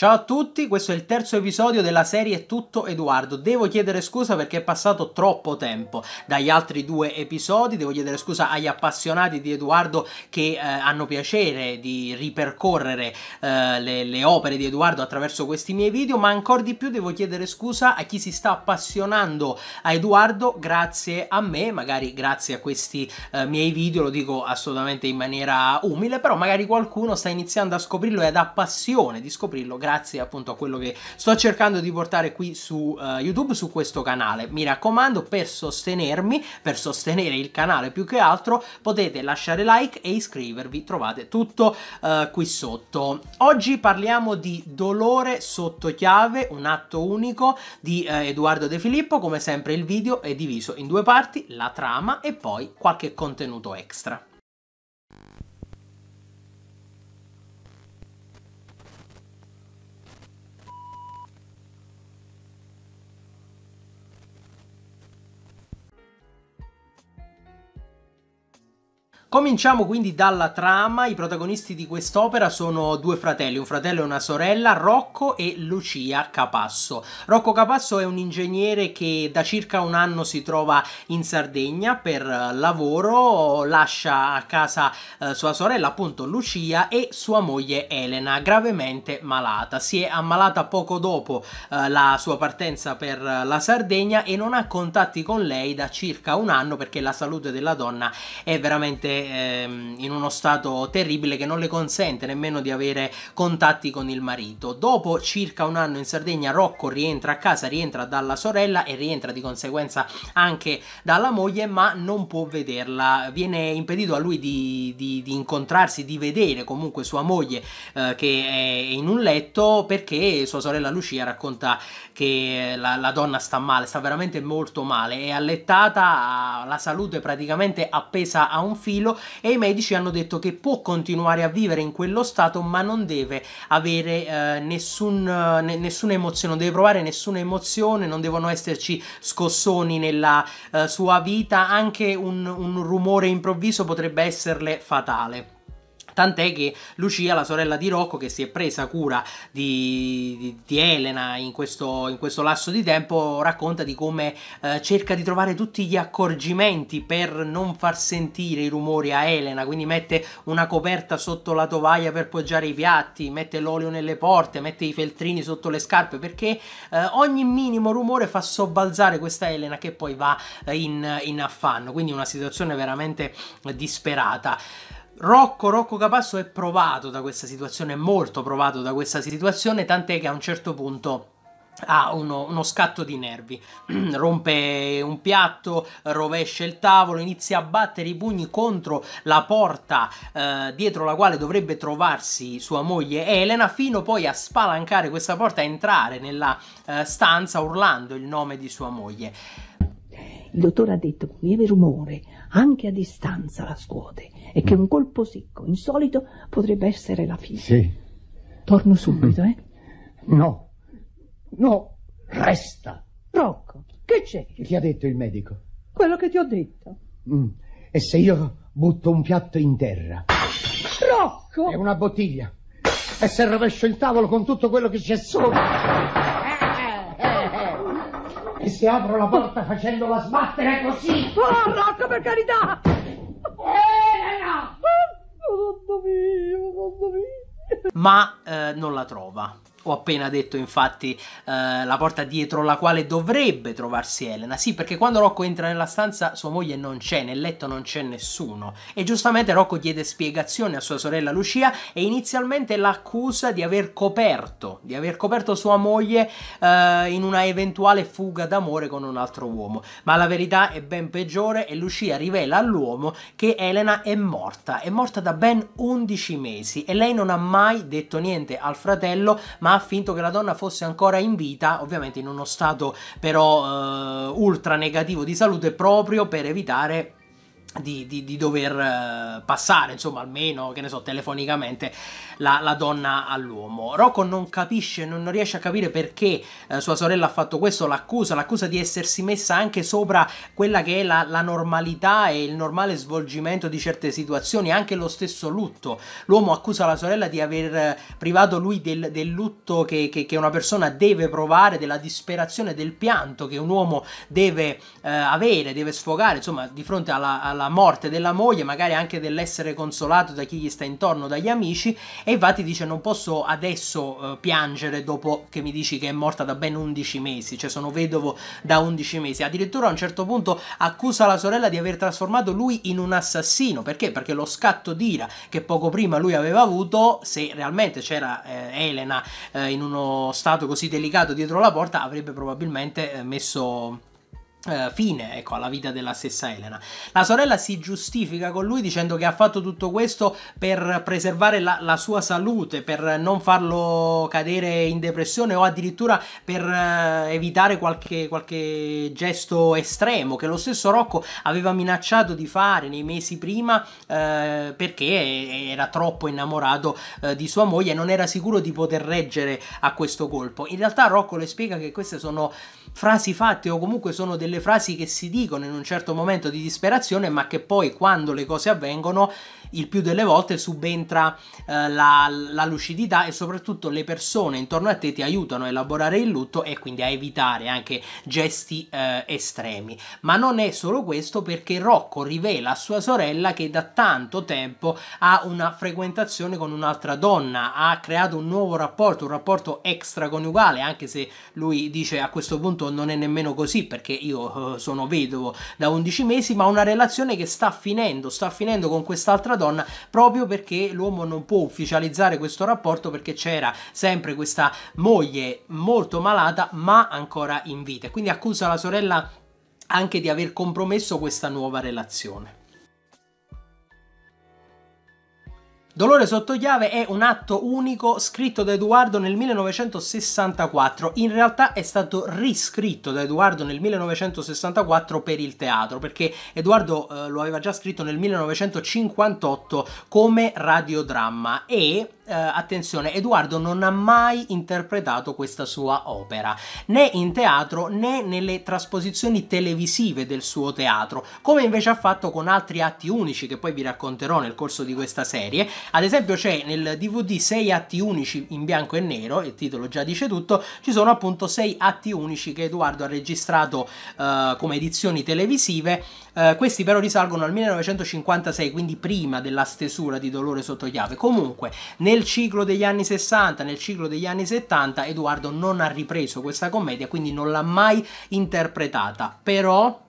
Ciao a tutti, questo è il terzo episodio della serie Tutto Edoardo. Devo chiedere scusa perché è passato troppo tempo dagli altri due episodi. Devo chiedere scusa agli appassionati di Edoardo che eh, hanno piacere di ripercorrere eh, le, le, opere di Edoardo attraverso questi miei video, ma ancora di più devo chiedere scusa a chi si sta appassionando a Edoardo grazie a me, magari grazie a questi eh, miei video, lo dico assolutamente in maniera umile, però magari qualcuno sta iniziando a scoprirlo ed ha passione di scoprirlo grazie appunto a quello che sto cercando di portare qui su uh, YouTube, su questo canale. Mi raccomando, per sostenermi, per sostenere il canale più che altro, potete lasciare like e iscrivervi, trovate tutto uh, qui sotto. Oggi parliamo di Dolore sotto chiave, un atto unico di uh, Edoardo De Filippo, come sempre il video è diviso in due parti, la trama e poi qualche contenuto extra. Cominciamo quindi dalla trama, i protagonisti di quest'opera sono due fratelli, un fratello e una sorella, Rocco e Lucia Capasso. Rocco Capasso è un ingegnere che da circa un anno si trova in Sardegna per eh, lavoro, lascia a casa eh, sua sorella appunto Lucia e sua moglie Elena, gravemente malata. Si è ammalata poco dopo eh, la sua partenza per la Sardegna e non ha contatti con lei da circa un anno perché la salute della donna è veramente ehm, in uno stato terribile che non le consente nemmeno di avere contatti con il marito. Dopo circa un anno in Sardegna Rocco rientra a casa, rientra dalla sorella e rientra di conseguenza anche dalla moglie ma non può vederla, viene impedito a lui di, di, di incontrarsi, di vedere comunque sua moglie eh, che è in un letto perché sua sorella Lucia racconta che la, la donna sta male, sta veramente molto male, è allettata, la salute praticamente appesa a un filo quello e i medici hanno detto che può continuare a vivere in quello stato ma non deve avere eh, nessun, eh, ne, nessuna emozione, non deve provare nessuna emozione, non devono esserci scossoni nella eh, sua vita, anche un, un rumore improvviso potrebbe esserle fatale. Tant'è che Lucia, la sorella di Rocco, che si è presa cura di, di, di Elena in questo, in questo, lasso di tempo, racconta di come eh, cerca di trovare tutti gli accorgimenti per non far sentire i rumori a Elena, quindi mette una coperta sotto la tovaglia per poggiare i piatti, mette l'olio nelle porte, mette i feltrini sotto le scarpe, perché eh, ogni minimo rumore fa sobbalzare questa Elena che poi va eh, in, in affanno, quindi una situazione veramente disperata. Rocco, Rocco Capasso è provato da questa situazione, è molto provato da questa situazione, tant'è che a un certo punto ha uno, uno, scatto di nervi, rompe un piatto, rovescia il tavolo, inizia a battere i pugni contro la porta eh, dietro la quale dovrebbe trovarsi sua moglie Elena, fino poi a spalancare questa porta e entrare nella eh, stanza urlando il nome di sua moglie. Il dottore ha detto che un lieve rumore, anche a distanza, la scuote e che mm. un colpo secco, insolito, potrebbe essere la fine. Sì. Torno subito, eh? Mm. No, no, resta. Rocco, che c'è? Chi ha detto il medico? Quello che ti ho detto. Mm. E se io butto un piatto in terra? Rocco! È una bottiglia. E se rovescio il tavolo con tutto quello che c'è sopra? E se apro la porta facendola sbattere così? Oh, Rocco, per carità! Elena! Oh, oh, oh, oh, oh, Ma eh, non la trova. Ho appena detto infatti eh, la porta dietro la quale dovrebbe trovarsi Elena. Sì, perché quando Rocco entra nella stanza sua moglie non c'è, nel letto non c'è nessuno. E giustamente Rocco chiede spiegazioni a sua sorella Lucia e inizialmente l'accusa di aver coperto, di aver coperto sua moglie eh, in una eventuale fuga d'amore con un altro uomo. Ma la verità è ben peggiore e Lucia rivela all'uomo che Elena è morta, è morta da ben 11 mesi e lei non ha mai detto niente al fratello ma ma ha finto che la donna fosse ancora in vita, ovviamente in uno stato però eh, ultra negativo di salute proprio per evitare di, di, di, dover eh, passare, insomma, almeno, che ne so, telefonicamente la, la donna all'uomo. Rocco non capisce, non, riesce a capire perché eh, sua sorella ha fatto questo, l'accusa, l'accusa di essersi messa anche sopra quella che è la, la normalità e il normale svolgimento di certe situazioni, anche lo stesso lutto. L'uomo accusa la sorella di aver eh, privato lui del, del lutto che, che, che, una persona deve provare, della disperazione, del pianto che un uomo deve eh, avere, deve sfogare, insomma, di fronte alla, alla morte della moglie, magari anche dell'essere consolato da chi gli sta intorno, dagli amici, e infatti dice non posso adesso eh, piangere dopo che mi dici che è morta da ben 11 mesi, cioè sono vedovo da 11 mesi. Addirittura a un certo punto accusa la sorella di aver trasformato lui in un assassino. Perché? Perché lo scatto d'ira che poco prima lui aveva avuto, se realmente c'era eh, Elena eh, in uno stato così delicato dietro la porta, avrebbe probabilmente eh, messo eh, fine ecco, alla vita della stessa Elena. La sorella si giustifica con lui dicendo che ha fatto tutto questo per preservare la, la sua salute, per non farlo cadere in depressione o addirittura per eh, evitare qualche, qualche, gesto estremo che lo stesso Rocco aveva minacciato di fare nei mesi prima eh, perché era troppo innamorato eh, di sua moglie e non era sicuro di poter reggere a questo colpo. In realtà Rocco le spiega che queste sono frasi fatte o comunque sono delle quelle frasi che si dicono in un certo momento di disperazione, ma che poi quando le cose avvengono il più delle volte subentra eh, la, la lucidità e soprattutto le persone intorno a te ti aiutano a elaborare il lutto e quindi a evitare anche gesti eh, estremi. Ma non è solo questo perché Rocco rivela a sua sorella che da tanto tempo ha una frequentazione con un'altra donna, ha creato un nuovo rapporto, un rapporto extraconiugale, anche se lui dice a questo punto non è nemmeno così perché io eh, sono vedovo da 11 mesi, ma una relazione che sta finendo, sta finendo con quest'altra donna proprio perché l'uomo non può ufficializzare questo rapporto perché c'era sempre questa moglie molto malata ma ancora in vita quindi accusa la sorella anche di aver compromesso questa nuova relazione. Dolore sotto chiave è un atto unico scritto da Edoardo nel 1964, in realtà è stato riscritto da Edoardo nel 1964 per il teatro, perché Edoardo eh, lo aveva già scritto nel 1958 come radiodramma e eh, attenzione, Edoardo non ha mai interpretato questa sua opera, né in teatro né nelle trasposizioni televisive del suo teatro, come invece ha fatto con altri atti unici che poi vi racconterò nel corso di questa serie. Ad esempio c'è nel DVD 6 atti unici in bianco e nero, il titolo già dice tutto, ci sono appunto 6 atti unici che Edoardo ha registrato eh, come edizioni televisive, eh, questi però risalgono al 1956, quindi prima della stesura di Dolore sotto chiave. Comunque, nel nel ciclo degli anni 60, nel ciclo degli anni 70 Edoardo non ha ripreso questa commedia, quindi non l'ha mai interpretata, però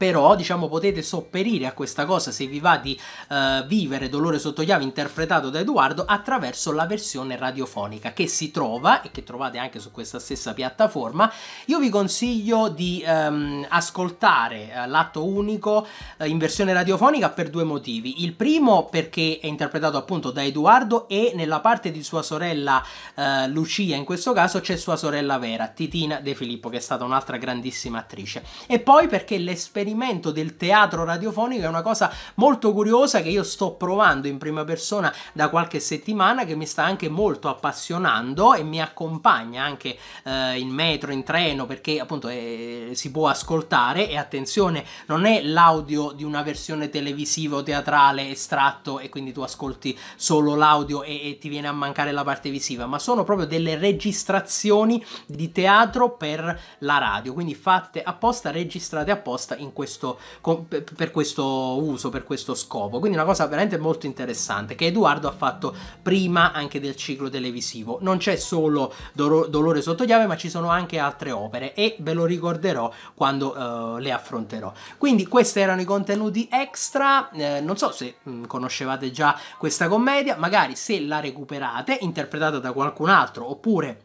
però diciamo potete sopperire a questa cosa se vi va di eh, vivere Dolore sotto chiave interpretato da Edoardo attraverso la versione radiofonica che si trova e che trovate anche su questa stessa piattaforma. Io vi consiglio di ehm, ascoltare eh, l'atto unico eh, in versione radiofonica per due motivi. Il primo perché è interpretato appunto da Edoardo e nella parte di sua sorella eh, Lucia in questo caso c'è sua sorella Vera, Titina De Filippo che è stata un'altra grandissima attrice. E poi perché l'esperienza esperimento del teatro radiofonico è una cosa molto curiosa che io sto provando in prima persona da qualche settimana che mi sta anche molto appassionando e mi accompagna anche eh, in metro, in treno perché appunto eh, si può ascoltare e attenzione non è l'audio di una versione televisiva o teatrale estratto e quindi tu ascolti solo l'audio e, e ti viene a mancare la parte visiva ma sono proprio delle registrazioni di teatro per la radio quindi fatte apposta registrate apposta in questo questo, con, per, per questo uso, per questo scopo. Quindi una cosa veramente molto interessante che Edoardo ha fatto prima anche del ciclo televisivo. Non c'è solo Dor- Dolore sotto chiave, ma ci sono anche altre opere e ve lo ricorderò quando eh, le affronterò. Quindi questi erano i contenuti extra, eh, non so se mh, mm, conoscevate già questa commedia, magari se la recuperate, interpretata da qualcun altro oppure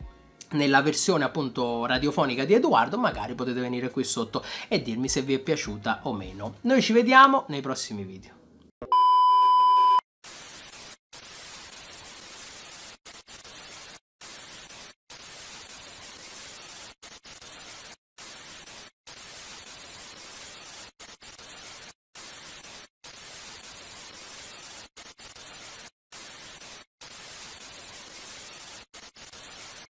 nella versione appunto radiofonica di Edoardo, magari potete venire qui sotto e dirmi se vi è piaciuta o meno. Noi ci vediamo nei prossimi video.